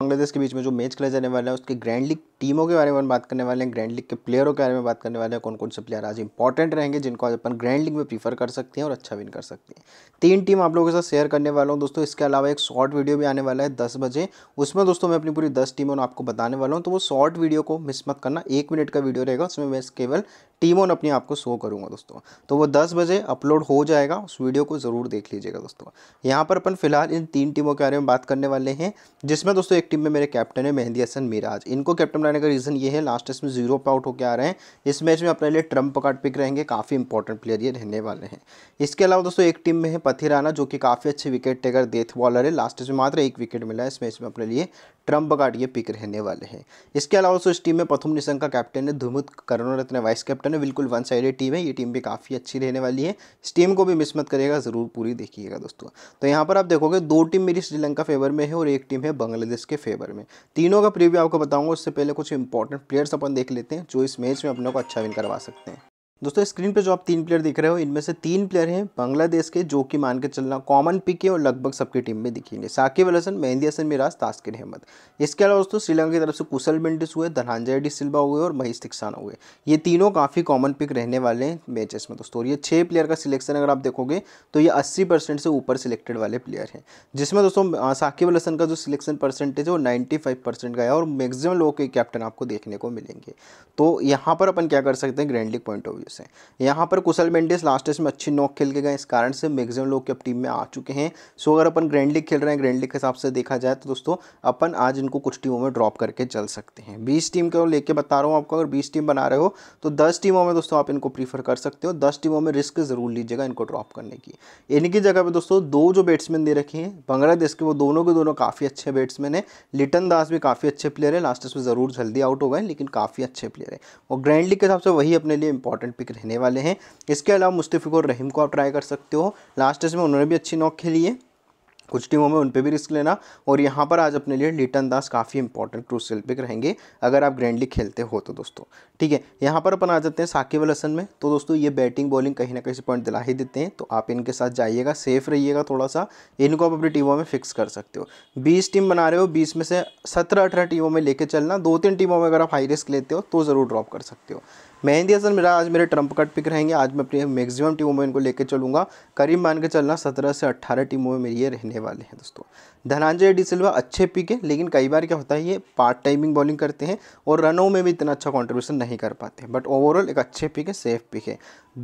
बांग्लादेश के बीच में जो मैच खेला जाने वाला है उसके ग्रैंड लीग टीमों के बारे में बात करने वाले हैं ग्रैंड लीग के प्लेयरों के बारे में बात करने वाले हैं कौन कौन से प्लेयर आज इंपॉर्टेंट रहेंगे जिनको आज अपन ग्रैंड लीग में प्रीफर कर सकते हैं और अच्छा विन कर सकते हैं तीन टीम आप लोगों के साथ शेयर करने वाला हूँ दोस्तों इसके अलावा एक शॉर्ट वीडियो भी आने वाला है दस बजे उसमें दोस्तों मैं अपनी पूरी दस टीमों आपको बताने वाला हूँ तो वो शॉर्ट वीडियो को मिस मत करना एक मिनट का वीडियो रहेगा उसमें मैं केवल टीमों अपने अपनी आपको शो करूंगा दोस्तों तो वो दस बजे अपलोड हो जाएगा उस वीडियो को ज़रूर देख लीजिएगा दोस्तों यहाँ पर अपन फिलहाल इन तीन टीमों के बारे में बात करने वाले हैं जिसमें दोस्तों एक एक टीम में मेरे कैप्टन है मेहंदी हसन मिराज इनको कैप्टन बनाने का रीज़न ये है लास्ट टेस्ट में जीरो पर आउट होकर आ रहे हैं इस मैच में अपने लिए ट्रम्प कार्ड पिक रहेंगे काफ़ी इंपॉर्टेंट प्लेयर ये रहने वाले हैं इसके अलावा दोस्तों एक टीम में है पथी राना जो कि काफ़ी अच्छे विकेट टेकर डेथ बॉलर है लास्ट टेस्ट में मात्र एक विकेट मिला है इस मैच में अपने लिए ट्रम्प कार्ड ये पिक रहने वाले हैं इसके अलावा दोस्तों इस टीम में प्रथम निशंक का कैप्टन है धुमुत करुणारत्न वाइस कैप्टन है बिल्कुल वन साइड टीम है ये टीम भी काफ़ी अच्छी रहने वाली है इस टीम को भी मिस मत करिएगा ज़रूर पूरी देखिएगा दोस्तों तो यहाँ पर आप देखोगे दो टीम मेरी श्रीलंका फेवर में है और एक टीम है बांग्लादेश के के फेवर में तीनों का प्रीव्यू आपको बताऊंगा उससे पहले कुछ इंपॉर्टेंट प्लेयर्स अपन देख लेते हैं जो इस मैच में अपनों को अच्छा विन करवा सकते हैं दोस्तों स्क्रीन पे जो आप तीन प्लेयर दिख रहे हो इनमें से तीन प्लेयर हैं बांग्लादेश के जो कि मान के चलना कॉमन पिक है और लगभग सबकी टीम में दिखेंगे साकिब अल हसन मेहंदी हसन मिराज तास्किर अहमद इसके अलावा दोस्तों श्रीलंका की तरफ से कुशल मेंडिस हुए धनंजय डी सिल्वा हुए और महेश तिक्साना हुए ये तीनों काफ़ी कॉमन पिक रहने वाले हैं मैचेस में दोस्तों और ये छः प्लेयर का सिलेक्शन अगर आप देखोगे तो ये अस्सी से ऊपर सिलेक्टेड वाले प्लेयर हैं जिसमें दोस्तों साकिब अल हसन का जो सिलेक्शन परसेंटेज है वो नाइन्टी का है और मैक्सिमम लोग के कैप्टन आपको देखने को मिलेंगे तो यहाँ पर अपन क्या कर सकते हैं grand league point of view से यहाँ पर कुशल मेंडिस लास्ट टेस्ट में अच्छी नॉक खेल के गए इस कारण से मैगजिम लोग अब टीम में आ चुके हैं सो अगर अपन ग्रैंड लीग खेल रहे हैं ग्रैंड लीग के हिसाब से देखा जाए तो दोस्तों अपन आज इनको कुछ टीमों में ड्रॉप करके चल सकते हैं बीस टीम को लेकर बता रहा हूँ आपको अगर बीस टीम बना रहे हो तो दस टीमों में दोस्तों आप इनको प्रीफर कर सकते हो दस टीमों में रिस्क ज़रूर लीजिएगा इनको ड्रॉप करने की इनकी जगह पर दोस्तों दो जो बैट्समैन दे रखे हैं बांग्लादेश के वो दोनों के दोनों काफ़ी अच्छे बैट्समैन हैं लिटन दास भी काफ़ी अच्छे प्लेयर है लास्ट में ज़रूर जल्दी आउट हो गए लेकिन काफ़ी अच्छे प्लेयर है और ग्रैंड लीग के हिसाब से वही अपने लिए इंपॉर्टेंट पिक रहने वाले हैं इसके अलावा और रहीम को आप ट्राई कर सकते हो लास्ट टेस्ट में उन्होंने भी अच्छी नॉक खेली है कुछ टीमों में उन पर भी रिस्क लेना और यहाँ पर आज अपने लिए लिटन दास काफ़ी इंपॉर्टेंट क्रूसियल पिक रहेंगे अगर आप ग्रैंडली खेलते हो तो दोस्तों ठीक है यहाँ पर अपन आ जाते हैं साकिब अल हसन में तो दोस्तों ये बैटिंग बॉलिंग कहीं ना कहीं पॉइंट दिला ही देते हैं तो आप इनके साथ जाइएगा सेफ रहिएगा थोड़ा सा इनको आप अपनी टीमों में फिक्स कर सकते हो बीस टीम बना रहे हो बीस में से सत्रह अठारह टीमों में लेके चलना दो तीन टीमों में अगर आप हाई रिस्क लेते हो तो ज़रूर ड्रॉप कर सकते हो मेहंदी हसन मेरा आज मेरे ट्रंप कट पिक रहेंगे आज मैं अपनी मैक्सिमम टीमों में इनको लेकर चलूँगा करीब मान के चलना सत्रह से अट्ठारह टीमों में मेरे ये रहने वाले हैं दोस्तों धनंजय डी सिल्वा अच्छे पिक है लेकिन कई बार क्या होता है ये पार्ट टाइमिंग बॉलिंग करते हैं और रनों में भी इतना अच्छा कॉन्ट्रीब्यूशन नहीं कर पाते बट ओवरऑल एक अच्छे पिक है सेफ पिक है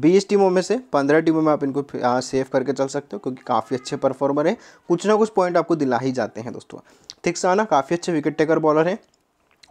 बीस टीमों में से पंद्रह टीमों में आप इनको सेफ करके चल सकते हो क्योंकि काफ़ी अच्छे परफॉर्मर हैं कुछ ना कुछ पॉइंट आपको दिला ही जाते हैं दोस्तों थिक्साना काफ़ी अच्छे विकेट टेकर बॉलर हैं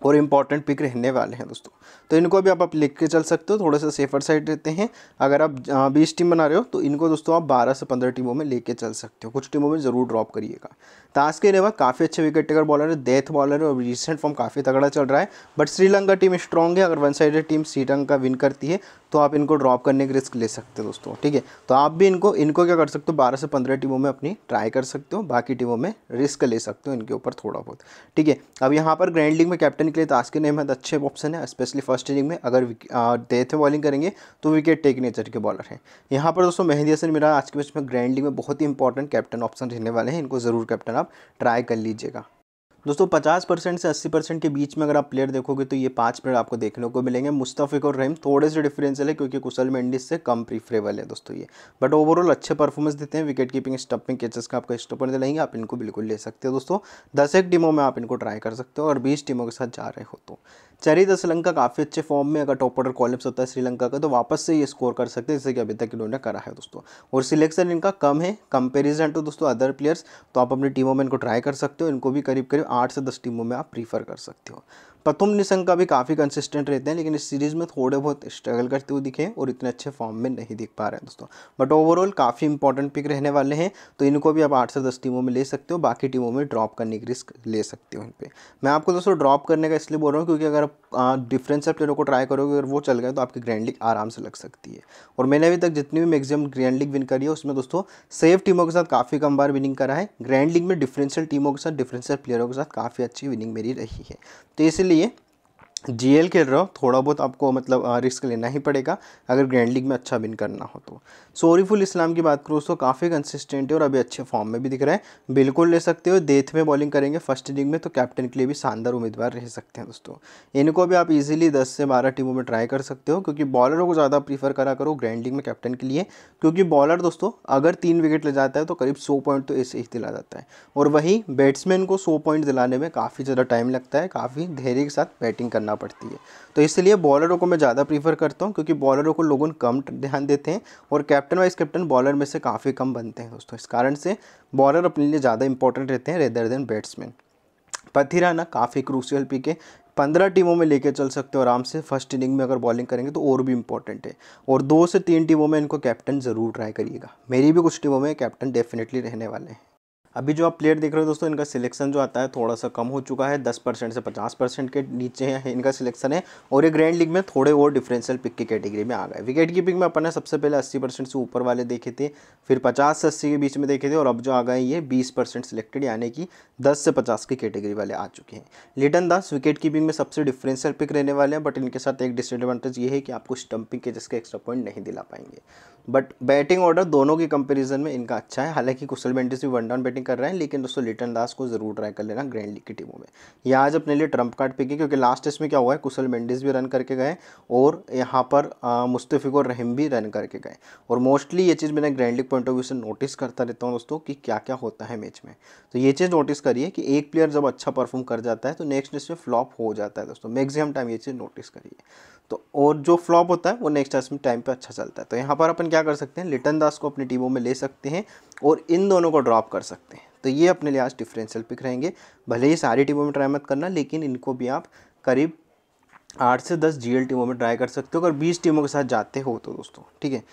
और इम्पॉर्टेंट पिक रहने वाले हैं दोस्तों तो इनको भी आप, आप लिख के चल सकते हो थोड़े से सेफर साइड रहते हैं अगर आप बीस टीम बना रहे हो तो इनको दोस्तों आप बारह से पंद्रह टीमों में लेके चल सकते हो कुछ टीमों में ज़रूर ड्रॉप करिएगा ताश के अलावा काफ़ी अच्छे विकेट टेकर बॉलर है डेथ बॉलर है और रिसेंट फॉर्म काफ़ी तगड़ा चल रहा है बट श्रीलंका टीम स्ट्रॉन्ग है अगर one side team Sri Lanka win करती है तो आप इनको ड्रॉप करने की रिस्क ले सकते हो दोस्तों ठीक है तो आप भी इनको इनको क्या कर सकते हो बारह से पंद्रह टीमों में अपनी ट्राई कर सकते हो बाकी टीमों में रिस्क ले सकते हो इनके ऊपर थोड़ा बहुत ठीक है अब यहाँ पर ग्रैंड लीग में कैप्टन के लिए तो के अहमद अच्छे ऑप्शन है स्पेशली फर्स्ट इनिंग में अगर डेथ बॉलिंग करेंगे तो विकेट टेक नेचर के बॉलर हैं यहाँ पर दोस्तों मेहंदी हसन मेरा आज के मैच में ग्रैंड लीग में बहुत ही इंपॉर्टेंट कैप्टन ऑप्शन रहने वाले हैं इनको ज़रूर कैप्टन आप ट्राई कर लीजिएगा दोस्तों 50 परसेंट से 80 परसेंट के बीच में अगर आप प्लेयर देखोगे तो ये पांच प्लेयर आपको देखने को मिलेंगे मुस्तफ़िक और रहीम थोड़े से डिफरेंशियल है क्योंकि कुशल मेंडिस से कम प्रीफरेबल है दोस्तों ये बट ओवरऑल अच्छे परफॉर्मेंस देते हैं विकेट कीपिंग स्टम्पिंग कैचेस का आपका स्टोपर रहेंगे आप इनको बिल्कुल ले सकते हो दोस्तों दस एक टीमों में आप इनको ट्राई कर सकते हो और बीस टीमों के साथ जा रहे हो तो चरित श्रीलंका काफ़ी अच्छे फॉर्म में अगर टॉप ऑर्डर कॉलम्स होता है श्रीलंका का तो वापस से ये स्कोर कर सकते हैं जैसे कि अभी तक इन्होंने करा है दोस्तों और सिलेक्शन इनका कम है कंपेरिजन टू दोस्तों अदर प्लेयर्स तो आप अपनी टीमों में इनको ट्राई कर सकते हो इनको भी करीब करीब आठ से दस टीमों में आप प्रीफर कर सकते हो प्रथम निशंका भी काफ़ी कंसिस्टेंट रहते हैं लेकिन इस सीरीज़ में थोड़े बहुत स्ट्रगल करते हुए दिखे और इतने अच्छे फॉर्म में नहीं दिख पा रहे हैं दोस्तों बट ओवरऑल काफ़ी इंपॉर्टेंट पिक रहने वाले हैं तो इनको भी आप आठ से दस टीमों में ले सकते हो बाकी टीमों में ड्रॉप करने की रिस्क ले सकते हो इन पर मैं आपको दोस्तों ड्रॉप करने का इसलिए बोल रहा हूँ क्योंकि अगर आप डिफरेंशियल प्लेयरों को ट्राई करोगे अगर वो चल गए तो आपकी ग्रैंड लीग आराम से लग सकती है और मैंने अभी तक जितनी भी मैगजिम ग्रैंड लीग विन करी है उसमें दोस्तों सेफ टीमों के साथ काफ़ी कम बार विनिंग करा है ग्रैंड लीग में डिफरेंशियल टीमों के साथ डिफरेंशियल प्लेयरों के साथ काफ़ी अच्छी विनिंग मेरी रही है तो इसलिए लिए जीएल खेल रहे हो थोड़ा बहुत आपको मतलब रिस्क लेना ही पड़ेगा अगर ग्रैंड लीग में अच्छा विन करना हो तो सोरीफुल इस्लाम की बात करूँ तो काफ़ी कंसिस्टेंट है और अभी अच्छे फॉर्म में भी दिख रहा है बिल्कुल ले सकते हो देथ में बॉलिंग करेंगे फर्स्ट इनिंग में तो कैप्टन के लिए भी शानदार उम्मीदवार रह सकते हैं दोस्तों इनको भी आप इजिली दस से बारह टीमों में ट्राई कर सकते हो क्योंकि बॉलरों को ज़्यादा प्रीफर करा करो ग्रैंड लीग में कैप्टन के लिए क्योंकि बॉलर दोस्तों अगर तीन विकेट ले जाता है तो करीब सौ पॉइंट तो ऐसे ही दिला जाता है और वहीं बैट्समैन को सौ पॉइंट दिलाने में काफ़ी ज़्यादा टाइम लगता है काफ़ी धैर्य के साथ बैटिंग करना करना पड़ती है तो इसलिए बॉलरों को मैं ज़्यादा प्रीफर करता हूँ क्योंकि बॉलरों को लोग कम ध्यान देते हैं और कैप्टन वाइस कैप्टन बॉलर में से काफ़ी कम बनते हैं दोस्तों इस कारण से बॉलर अपने लिए ज़्यादा इंपॉर्टेंट रहते हैं रेदर देन बैट्समैन पथिराना काफ़ी क्रूसियल पी के पंद्रह टीमों में लेके चल सकते हो आराम से फर्स्ट इनिंग में अगर बॉलिंग करेंगे तो और भी इंपॉर्टेंट है और दो से तीन टीमों में इनको कैप्टन ज़रूर ट्राई करिएगा मेरी भी कुछ टीमों में कैप्टन डेफिनेटली रहने वाले हैं अभी जो आप प्लेयर देख रहे हो दोस्तों इनका सिलेक्शन जो आता है थोड़ा सा कम हो चुका है दस परसेंट से पचास परसेंट के नीचे है इनका सिलेक्शन है और ये ग्रैंड लीग में थोड़े और डिफरेंशियल पिक की कैटेगरी में आ गए विकेट कीपिंग में अपन ने सबसे पहले अस्सी परसेंट से ऊपर वाले देखे थे फिर पचास से अस्सी के बीच में देखे थे और अब जो आ गए ये बीस परसेंट सिलेक्टेड यानी कि दस से पचास की कैटेगरी वाले आ चुके हैं लिटन दास विकेट कीपिंग में सबसे डिफरेंशियल पिक रहने वाले हैं बट इनके साथ एक डिसएडवांटेज ये है कि आपको स्टम्पिंग के जिसके एक्स्ट्रा पॉइंट नहीं दिला पाएंगे बट बैटिंग ऑर्डर दोनों के कंपेरिजन में इनका अच्छा है हालांकि कुशल बेंटिस भी वन डाउन बैटिंग नहीं कर रहे हैं लेकिन दोस्तों लिटन दास को जरूर ट्राई कर लेना ग्रैंड लीग की टीमों में ये आज अपने लिए ट्रंप कार्ड पिक है क्योंकि लास्ट टेस्ट में क्या हुआ है कुशल मेंडिस भी रन करके गए और यहाँ पर मुस्तफ़िक और रहीम भी रन करके गए और मोस्टली ये चीज़ मैंने grand league point of view से नोटिस करता रहता हूँ दोस्तों कि क्या क्या होता है मैच में तो ये चीज़ नोटिस करिए कि एक प्लेयर जब अच्छा परफॉर्म कर जाता है तो नेक्स्ट टेस्ट में फ्लॉप हो जाता है दोस्तों मैक्सिमम टाइम ये चीज़ नोटिस करिए तो और जो फ्लॉप होता है वो नेक्स्ट टेस्ट में टाइम पे अच्छा चलता है तो यहाँ पर अपन क्या कर सकते हैं लिटन दास को अपनी टीमों में ले सकते हैं और इन दोनों को ड्रॉप कर सकते हैं तो ये अपने लिए आज डिफरेंशियल पिक रहेंगे भले ही सारी टीमों में ट्राई मत करना लेकिन इनको भी आप करीब आठ से दस जीएल टीमों में ट्राई कर सकते हो अगर बीस टीमों के साथ जाते हो तो दोस्तों ठीक है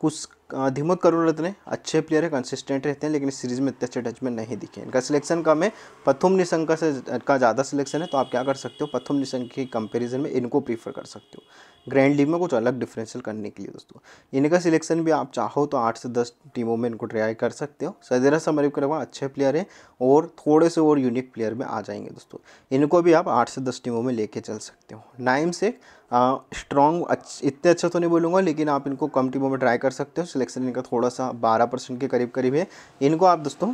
कुछ धीमक करुण रत्न अच्छे प्लेयर है कंसिस्टेंट रहते हैं लेकिन इस सीरीज़ में इतने अच्छे टच में नहीं दिखे इनका सिलेक्शन कम है पथुम निशंक से का ज़्यादा सिलेक्शन है तो आप क्या कर सकते हो पथुम निशंक के कंपैरिजन में इनको प्रीफर कर सकते हो ग्रैंड लीग में कुछ अलग डिफरेंशियल करने के लिए दोस्तों इनका सिलेक्शन भी आप चाहो तो आठ से दस टीमों में इनको ट्राई कर सकते हो सदेरा समरीफ करवा अच्छे प्लेयर हैं और थोड़े से और यूनिक प्लेयर में आ जाएंगे दोस्तों इनको भी आप आठ से दस टीमों में लेके चल सकते हो नाइम से स्ट्रॉन्ग अच्छ, इतने अच्छा तो नहीं बोलूँगा लेकिन आप इनको कम टीमों में ट्राई कर सकते हो सिलेक्शन इनका थोड़ा सा बारह परसेंट के करीब करीब है इनको आप दोस्तों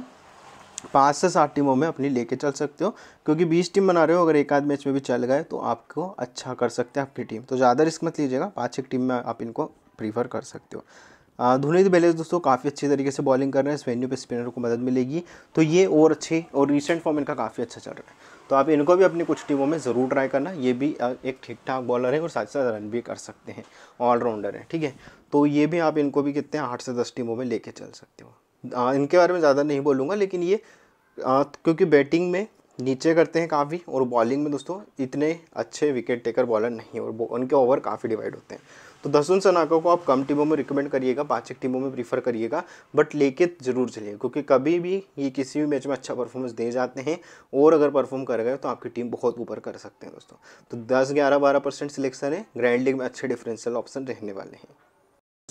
पाँच से सात टीमों में अपनी लेके चल सकते हो क्योंकि बीस टीम बना रहे हो अगर एक आध मैच में भी चल गए तो आपको अच्छा कर सकते हैं आपकी टीम तो ज़्यादा रिस्क मत लीजिएगा पाँच एक टीम में आप इनको प्रीफर कर सकते हो धुनेद बेलेज दोस्तों काफ़ी अच्छी तरीके से बॉलिंग कर रहे हैं इस वेन्यू पर स्पिनर को मदद मिलेगी तो ये और अच्छे और रिसेंट फॉर्म इनका काफ़ी अच्छा चल रहा है तो आप इनको भी अपनी कुछ टीमों में ज़रूर ट्राई करना ये भी एक ठीक ठाक बॉलर है और साथ साथ रन भी कर सकते हैं ऑलराउंडर हैं ठीक है तो ये भी आप इनको भी कितने आठ से दस टीमों में लेके चल सकते हो इनके बारे में ज़्यादा नहीं बोलूँगा लेकिन ये आ, क्योंकि बैटिंग में नीचे करते हैं काफ़ी और बॉलिंग में दोस्तों इतने अच्छे विकेट टेकर बॉलर नहीं और उनके ओवर काफ़ी डिवाइड होते हैं तो दसुन सनाका को आप कम टीमों में रिकमेंड करिएगा पाँच एक टीमों में प्रीफर करिएगा बट लेके ज़रूर चलिए क्योंकि कभी भी ये किसी भी मैच में अच्छा परफॉर्मेंस दे जाते हैं और अगर परफॉर्म कर गए तो आपकी टीम बहुत ऊपर कर सकते हैं दोस्तों तो दस ग्यारह बारह परसेंट सिलेक्शन है ग्रैंड लीग में अच्छे डिफरेंशियल ऑप्शन रहने वाले हैं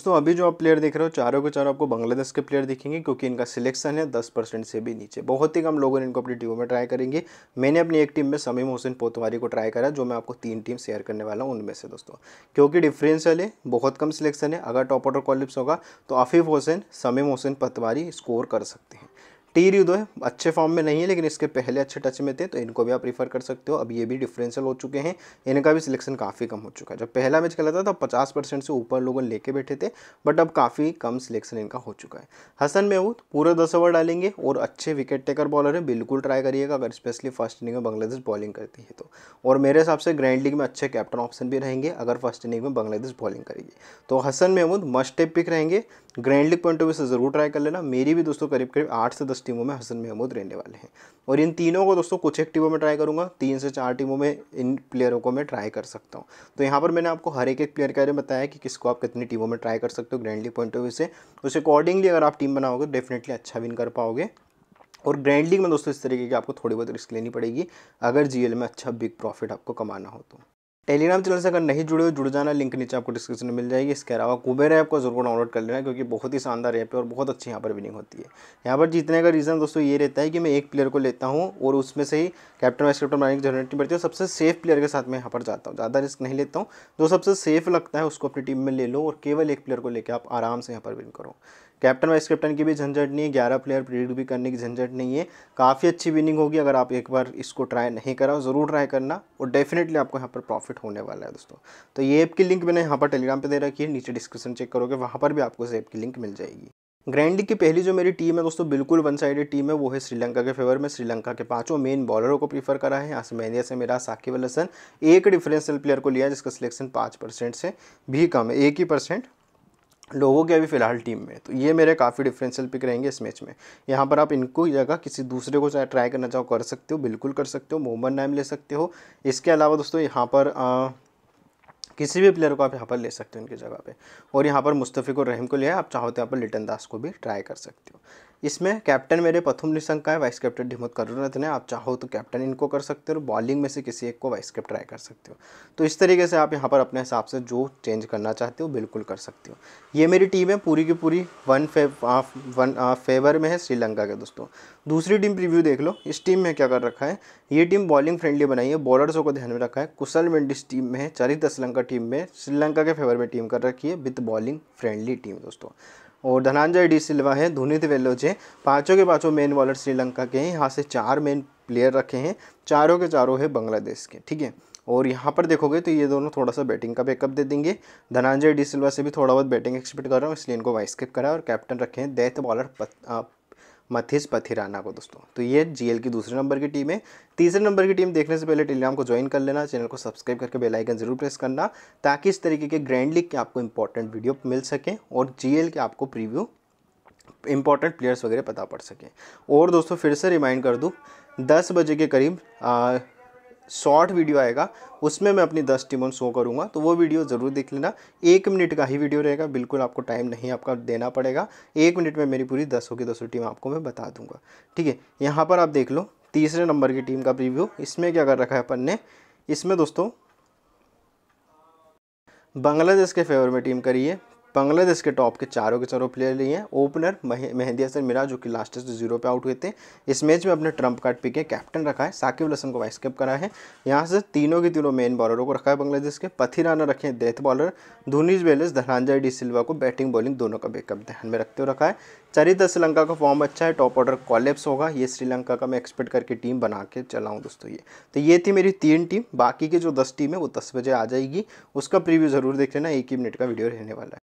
दोस्तों अभी जो आप प्लेयर देख रहे हो चारों के चारों आपको बांग्लादेश के प्लेयर दिखेंगे क्योंकि इनका सिलेक्शन है दस परसेंट से भी नीचे बहुत ही कम लोगों ने इनको अपनी टीमों में ट्राई करेंगे मैंने अपनी एक टीम में समीम हुसैन पोतवारी को ट्राई करा जो मैं आपको तीन टीम शेयर करने वाला हूँ उनमें से दोस्तों क्योंकि डिफ्रेंस है बहुत कम सिलेक्शन है अगर टॉप ऑर्डर कॉलिप्स होगा तो आफिफ हुसैन समीम हुसैन पतवारी स्कोर कर सकते हैं टी री है अच्छे फॉर्म में नहीं है लेकिन इसके पहले अच्छे टच में थे तो इनको भी आप प्रीफर कर सकते हो अब ये भी डिफरेंशियल हो चुके हैं इनका भी सिलेक्शन काफ़ी कम हो चुका है जब पहला मैच खेला था तो पचास परसेंट से ऊपर लोगों लेके बैठे थे बट अब काफ़ी कम सिलेक्शन इनका हो चुका है हसन महमूद पूरे दस ओवर डालेंगे और अच्छे विकेट टेकर बॉलर है बिल्कुल ट्राई करिएगा अगर स्पेशली फर्स्ट इनिंग में बांग्लादेश बॉलिंग करती है तो और मेरे हिसाब से ग्रैंड लीग में अच्छे कैप्टन ऑप्शन भी रहेंगे अगर फर्स्ट इनिंग में बांग्लादेश बॉलिंग करेगी तो हसन महमूद मस्ट टेप पिक रहेंगे grand league point of view से ज़रूर ट्राई कर लेना मेरी भी दोस्तों करीब करीब आठ से दस टीमों में हसन महमूद रहने वाले हैं और इन तीनों को दोस्तों कुछ एक टीमों में ट्राई करूँगा तीन से चार टीमों में इन प्लेयरों को मैं ट्राई कर सकता हूँ तो यहाँ पर मैंने आपको हर एक एक प्लेयर के बारे में बताया कि किसको आप कितनी टीमों में ट्राई कर सकते हो ग्रैंडली पॉइंट ऑफ व्यू से उस अकॉर्डिंगली अगर आप टीम बनाओगे तो डेफिनेटली अच्छा विन कर पाओगे और ग्रैंड लीग में दोस्तों इस तरीके की आपको थोड़ी बहुत रिस्क लेनी पड़ेगी अगर जी में अच्छा बिग प्रॉफिट आपको कमाना हो तो टेलीग्राम चैनल से अगर नहीं जुड़े हो जुड़ जाना लिंक नीचे आपको डिस्क्रिप्शन में मिल जाएगी इसके अलावा कुबेर ऐप को जरूर डाउनलोड कर लेना क्योंकि बहुत ही शानदार ऐप है और बहुत अच्छी यहाँ पर विनिंग होती है यहाँ पर जीतने का रीज़न दोस्तों ये रहता है कि मैं एक प्लेयर को लेता हूँ और उसमें से ही कैप्टन वाइस कैप्टन बनाने की जरूरत नहीं पड़ती है सबसे सेफ प्लेयर के साथ मैं यहाँ पर जाता हूँ ज़्यादा रिस्क नहीं लेता हूँ जो सबसे सेफ लगता है उसको अपनी टीम में ले लो और केवल एक प्लेयर को लेकर आप आराम से यहाँ पर विन करो कैप्टन वाइस कैप्टन की भी झंझट नहीं है ग्यारह प्लेयर प्रीड भी करने की झंझट नहीं है काफ़ी अच्छी विनिंग होगी अगर आप एक बार इसको ट्राई नहीं करा ज़रूर ट्राई करना और डेफिनेटली आपको यहाँ पर प्रॉफिट बेनिफिट होने वाला है दोस्तों तो ये ऐप की लिंक मैंने यहाँ पर टेलीग्राम पर दे रखी है नीचे डिस्क्रिप्शन चेक करोगे वहाँ पर भी आपको इस ऐप की लिंक मिल जाएगी ग्रैंडी की पहली जो मेरी टीम है दोस्तों बिल्कुल वन साइडेड टीम है वो है श्रीलंका के फेवर में श्रीलंका के पांचों मेन बॉलरों को प्रीफर करा है यहाँ से आसमेनिया से मेरा साकिब अल हसन एक डिफरेंशियल प्लेयर को लिया जिसका सिलेक्शन पाँच परसेंट से भी कम है एक ही परसेंट लोगों के अभी फ़िलहाल टीम में तो ये मेरे काफ़ी डिफरेंशियल पिक रहेंगे इस मैच में यहाँ पर आप इनको जगह किसी दूसरे को चाहे ट्राई करना चाहो कर सकते हो बिल्कुल कर सकते हो मोहम्मद नाइम ले सकते हो इसके अलावा दोस्तों यहाँ पर आ, किसी भी प्लेयर को आप यहाँ पर ले सकते हो इनकी जगह पे और यहाँ पर मुस्तफ़ी को रहीम को लिया आप चाहो तो यहाँ पर लिटन दास को भी ट्राई कर सकते हो इसमें कैप्टन मेरे प्रथम का है वाइस कैप्टन हिम्मत करुणरत्न है आप चाहो तो कैप्टन इनको कर सकते हो और बॉलिंग में से किसी एक को वाइस कैप्टन ट्राई कर सकते हो तो इस तरीके से आप यहाँ पर अपने हिसाब से जो चेंज करना चाहते हो बिल्कुल कर सकते हो ये मेरी टीम है पूरी की पूरी वन फेव वन फेवर में है श्रीलंका के दोस्तों दूसरी टीम रिव्यू देख लो इस टीम में क्या कर रखा है ये टीम बॉलिंग फ्रेंडली बनाई है बॉलर्सों को ध्यान में रखा है कुशल मेंडिस टीम में है चरित श्रीलंका टीम में श्रीलंका के फेवर में टीम कर रखी है विथ बॉलिंग फ्रेंडली टीम दोस्तों और धनंजय डी सिल्वा हैं धुनित वेलोचे पाँचों के पाँचों मेन बॉलर श्रीलंका के हैं यहाँ से चार मेन प्लेयर रखे हैं चारों के चारों हैं बांग्लादेश के ठीक है और यहाँ पर देखोगे तो ये दोनों थोड़ा सा बैटिंग का बैकअप दे देंगे धनंजय डी सिल्वा से भी थोड़ा बहुत बैटिंग एक्सपेक्ट कर रहा हूँ इसलिए इनको वाइस स्किप करा और कैप्टन रखे हैं डेथ बॉलर मथिस पथिराना को दोस्तों तो ये जीएल की दूसरे नंबर की टीम है तीसरे नंबर की टीम देखने से पहले टेलीग्राम को ज्वाइन कर लेना चैनल को सब्सक्राइब करके बेल आइकन जरूर प्रेस करना ताकि इस तरीके के ग्रैंड लीग के आपको इंपॉर्टेंट वीडियो मिल सकें और जीएल के आपको प्रीव्यू इंपॉर्टेंट प्लेयर्स वगैरह पता पड़ सकें और दोस्तों फिर से रिमाइंड कर दूँ दस बजे के करीब शॉर्ट वीडियो आएगा उसमें मैं अपनी दस टीमों शो करूँगा तो वो वीडियो ज़रूर देख लेना एक मिनट का ही वीडियो रहेगा बिल्कुल आपको टाइम नहीं आपका देना पड़ेगा एक मिनट में मेरी पूरी दसों की दसों टीम आपको मैं बता दूंगा ठीक है यहाँ पर आप देख लो तीसरे नंबर की टीम का प्रीव्यू इसमें क्या कर रखा है अपन ने इसमें दोस्तों बांग्लादेश के फेवर में टीम करी है बांग्लादेश के टॉप के चारों के चारों प्लेयर लिए हैं ओपनर मेहंदी हसन मिराज जो कि लास्ट टेस्ट जीरो पे आउट हुए थे इस मैच में अपने ट्रंप कार्ड पिक है कैप्टन रखा है साकिब लसन को वाइस कैप करा है यहाँ से तीनों के तीनों मेन बॉलरों को रखा है बांग्लादेश के पथी राना रखे हैं डेथ बॉलर धोनीज वेलेस धनंजय डी सिल्वा को बैटिंग बॉलिंग दोनों का बैकअप ध्यान में रखते हुए रखा है चरित्र श्रीलंका का फॉर्म अच्छा है टॉप ऑर्डर कॉलेप्स होगा ये श्रीलंका का मैं एक्सपेक्ट करके टीम बना के चलाऊँ दोस्तों ये तो ये थी मेरी तीन टीम बाकी की जो दस टीम है वो दस बजे आ जाएगी उसका प्रीव्यू ज़रूर देख लेना एक ही मिनट का वीडियो रहने वाला है